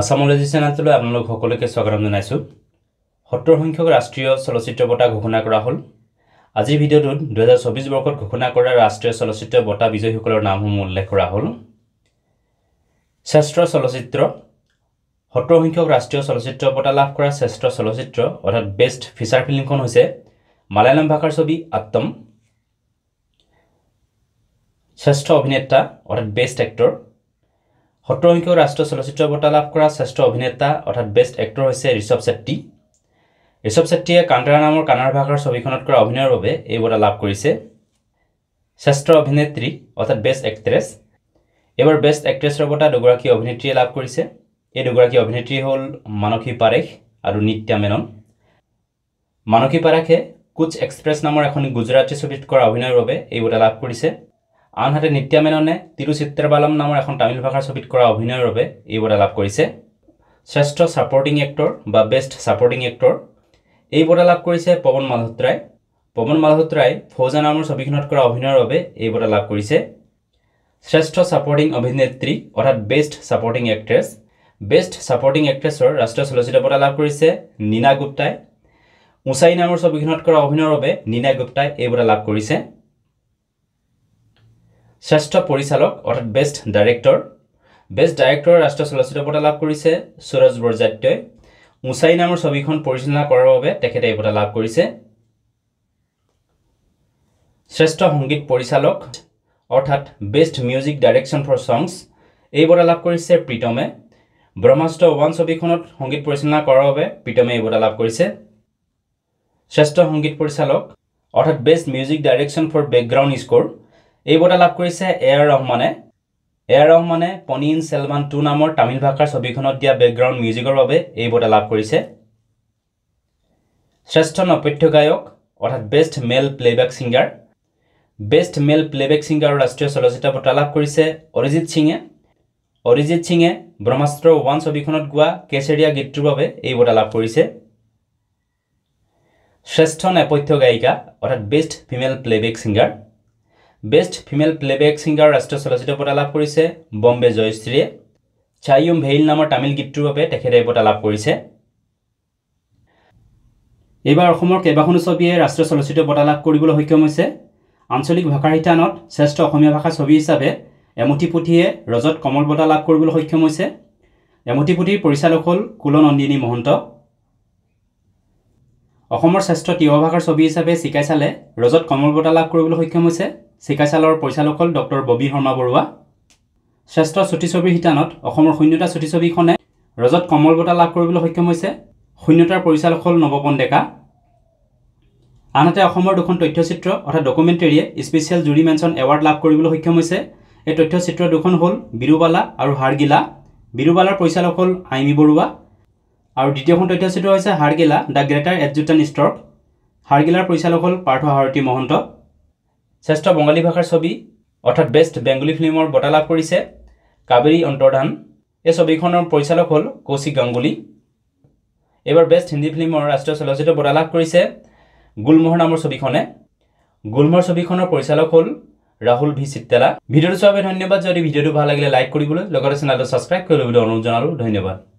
আসামৰ ৰেজি চেনেলটোলৈ আপোনালোক সকলোকে স্বাগতম জনাইছোঁ সত্তৰ সংখ্যক ৰাষ্ট্ৰীয় চলচ্চিত্ৰ বঁটা ঘোষণা কৰা হ'ল আজিৰ ভিডিঅ'টোত দুহেজাৰ চৌবিছ বৰ্ষত ঘোষণা কৰা ৰাষ্ট্ৰীয় চলচ্চিত্ৰ বঁটা বিজয়ীসকলৰ নামসমূহ উল্লেখ কৰা হ'ল শ্ৰেষ্ঠ চলচ্চিত্ৰ সত্তৰ সংখ্যক ৰাষ্ট্ৰীয় চলচ্চিত্ৰ বঁটা লাভ কৰা শ্ৰেষ্ঠ চলচ্চিত্ৰ অৰ্থাৎ বেষ্ট ফিচাৰ ফিল্মখন হৈছে মালায়ালম ভাষাৰ ছবি আত্মম শ্ৰেষ্ঠ অভিনেতা অৰ্থাৎ বেষ্ট এক্টৰ সংখ্যক ৰাষ্ট্ৰীয় চলচ্চিত্ৰ বঁটা লাভ কৰা শ্ৰেষ্ঠ অভিনেতা অৰ্থাৎ বেষ্ট এক্টৰ হৈছে ঋষভ ছেট্টী ঋষভ ছেট্টীয়ে কান্তাৰা নামৰ কানাড় ভাষাৰ ছবিখনত কৰা অভিনয়ৰ বাবে এই বঁটা লাভ কৰিছে শ্ৰেষ্ঠ অভিনেত্ৰী অৰ্থাৎ বেষ্ট এক্ট্ৰেছ এইবাৰ বেষ্ট এক্ট্ৰেছৰ বঁটা দুগৰাকী অভিনেত্ৰীয়ে লাভ কৰিছে এই দুগৰাকী অভিনেত্ৰী হ'ল মানসী পাৰেখ আৰু নিত্যা মেনন মানসী পাৰেখে কুচ এক্সপ্ৰেছ নামৰ এখন গুজৰাটী ছবিত কৰা অভিনয়ৰ বাবে এই বঁটা লাভ কৰিছে আনহাতে নিত্যা নিত্যামেননে তিৰুচিত্ৰবালম নামৰ এখন তামিল ভাষাৰ ছবিত কৰা অভিনয়ৰ বাবে এই বঁটা লাভ কৰিছে শ্ৰেষ্ঠ ছাপৰ্টিং এক্টৰ বা বেষ্ট ছাপৰ্টিং এক্টৰ এই বঁটা লাভ কৰিছে পৱন মালহোত্ৰাই পৱন মালহোত্ৰাই ফৌজা নামৰ ছবিখনত কৰা অভিনয়ৰ বাবে এই বঁটা লাভ কৰিছে শ্ৰেষ্ঠ ছাপৰ্টিং অভিনেত্ৰী অৰ্থাৎ best supporting actress best supporting এক্ট্ৰেছৰ ৰাষ্ট্ৰীয় চলচ্চিত্ৰ বঁটা লাভ কৰিছে নীনা গুপ্তাই উচাই নামৰ ছবিখনত কৰা অভিনয়ৰ বাবে নীনা গুপ্তাই এই বঁটা লাভ কৰিছে শ্ৰেষ্ঠ পৰিচালক অৰ্থাৎ বেষ্ট ডাইৰেক্টৰ বেষ্ট ডাইৰেক্টৰ ৰাষ্ট্ৰীয় চলচ্চিত্ৰ বঁটা লাভ কৰিছে সুৰজ বৰজাত্যই মুছাই নামৰ ছবিখন পৰিচালনা কৰাৰ বাবে তেখেতে এই বঁটা লাভ কৰিছে শ্ৰেষ্ঠ সংগীত পৰিচালক অৰ্থাৎ best music direction for songs এই বঁটা লাভ কৰিছে প্ৰীতমে ব্ৰহ্মাষ্ট্ৰ ওৱান ছবিখনত সংগীত পৰিচালনা কৰাৰ বাবে প্ৰীতমে এই বঁটা লাভ কৰিছে শ্ৰেষ্ঠ সংগীত পৰিচালক অৰ্থাৎ best music direction for background score এই বঁটা লাভ কৰিছে এ আৰ ৰহমানে এ আৰ ৰহমানে ইন চেলমান টু নামৰ তামিল ভাষাৰ ছবিখনত দিয়া বেকগ্ৰাউণ্ড মিউজিকৰ বাবে এই বঁটা লাভ কৰিছে শ্ৰেষ্ঠ নপথ্য গায়ক অৰ্থাৎ best male playback singer best male playback ছিংগাৰৰ ৰাষ্ট্ৰীয় চলচ্চিত্ৰ বঁটা লাভ কৰিছে অৰিজিত সিঙে অৰিজিত সিঙে ব্ৰহ্মাস্ত্ৰ ওৱান ছবিখনত গোৱা কেচেৰিয়া গীতটোৰ বাবে এই বঁটা লাভ কৰিছে শ্ৰেষ্ঠ নেপথ্য গায়িকা অৰ্থাৎ best female playback singer best female playback singer ৰাষ্ট্ৰীয় চলচ্চিত্ৰ বঁটা লাভ কৰিছে বম্বে জয়শ্ৰীয়ে চায়ুম ভেইল নামৰ তামিল গীতটোৰ বাবে তেখেতে এই বঁটা লাভ কৰিছে এইবাৰ অসমৰ কেইবাখনো ছবিয়ে ৰাষ্ট্ৰীয় চলচ্চিত্ৰ বঁটা লাভ কৰিবলৈ সক্ষম হৈছে আঞ্চলিক ভাষাৰ শিতানত শ্ৰেষ্ঠ অসমীয়া ভাষা ছবি হিচাপে এমুঠি পুথিয়ে ৰজত কমল বঁটা লাভ কৰিবলৈ সক্ষম হৈছে এমুঠি পুথিৰ পৰিচালক হ'ল কুলনন্দিনী মহন্ত অসমৰ শ্ৰেষ্ঠ তিৱ ভাষাৰ ছবি হিচাপে চিকাইচালে ৰজত কমল বঁটা লাভ কৰিবলৈ সক্ষম হৈছে চিকাইচালৰ পৰিচালক হ'ল ডক্টৰ ববী শৰ্মা বৰুৱা শ্ৰেষ্ঠ ছবিৰ শিতানত অসমৰ শূন্যতা ছবিখনে ৰজত কমল বঁটা লাভ কৰিবলৈ সক্ষম হৈছে শূন্যতাৰ পৰিচালক হ'ল নৱপন ডেকা আনহাতে অসমৰ দুখন তথ্যচিত্ৰ অৰ্থাৎ ডকুমেণ্টেৰীয়ে স্পেচিয়েল জুৰি মেনশ্যন এৱাৰ্ড লাভ কৰিবলৈ সক্ষম হৈছে এই তথ্যচিত্ৰ দুখন হ'ল বিৰুবালা আৰু হাৰগিলা বিৰুবালাৰ পৰিচালক হ'ল আইমি বৰুৱা আৰু দ্বিতীয়খন তথ্যচিত্ৰ হৈছে হাড়গিলা দ্য গ্ৰেটাৰ এডজুটান ষ্টৰ্ক হাড়গিলাৰ পৰিচালক হ'ল পাৰ্থ হাৰতী মহন্ত শ্ৰেষ্ঠ বঙালী ভাষাৰ ছবি অৰ্থাৎ বেষ্ট বেংগলী ফিল্মৰ বঁটা লাভ কৰিছে কাবেৰী অন্তৰ্ধান এই ছবিখনৰ পৰিচালক হ'ল কৌশিক গাংগুলী এইবাৰ বেষ্ট হিন্দী ফিল্মৰ ৰাষ্ট্ৰীয় চলচ্চিত্ৰ বঁটা লাভ কৰিছে গুলমোহৰ নামৰ ছবিখনে গুলমোহৰ ছবিখনৰ পৰিচালক হ'ল ৰাহুল ভি চিত্তেলা ভিডিঅ'টো চোৱাৰ বাবে ধন্যবাদ যদি ভিডিঅ'টো ভাল লাগিলে লাইক কৰিবলৈ লগতে চেনেলটো ছাবস্ক্ৰাইব কৰিবলৈ অনুৰোধ জনালোঁ ধন্যবাদ